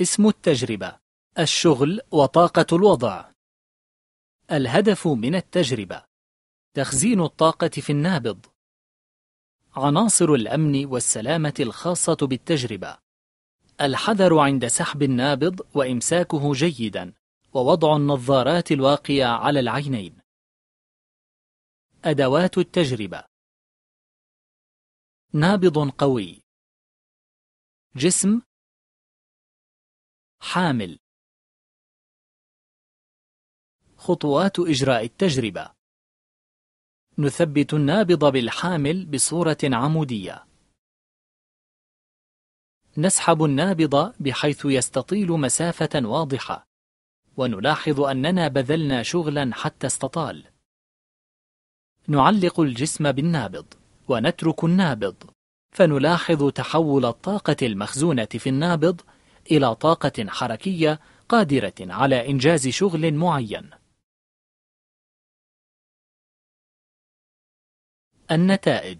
اسم التجربة الشغل وطاقة الوضع الهدف من التجربة تخزين الطاقة في النابض عناصر الأمن والسلامة الخاصة بالتجربة الحذر عند سحب النابض وإمساكه جيدا ووضع النظارات الواقية على العينين أدوات التجربة نابض قوي جسم حامل خطوات إجراء التجربة نثبت النابض بالحامل بصورة عمودية نسحب النابض بحيث يستطيل مسافة واضحة ونلاحظ أننا بذلنا شغلا حتى استطال نعلق الجسم بالنابض ونترك النابض فنلاحظ تحول الطاقة المخزونة في النابض إلى طاقة حركية قادرة على إنجاز شغل معين. النتائج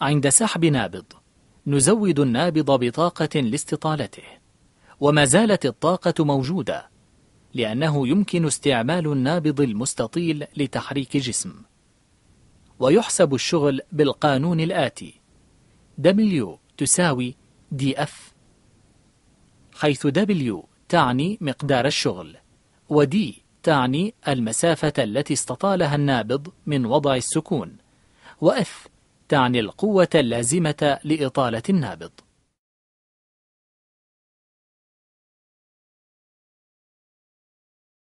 عند سحب نابض نزود النابض بطاقة لاستطالته وما زالت الطاقة موجودة لأنه يمكن استعمال النابض المستطيل لتحريك جسم ويحسب الشغل بالقانون الآتي W تساوي DF حيث W تعني مقدار الشغل و D تعني المسافة التي استطالها النابض من وضع السكون و F تعني القوة اللازمة لإطالة النابض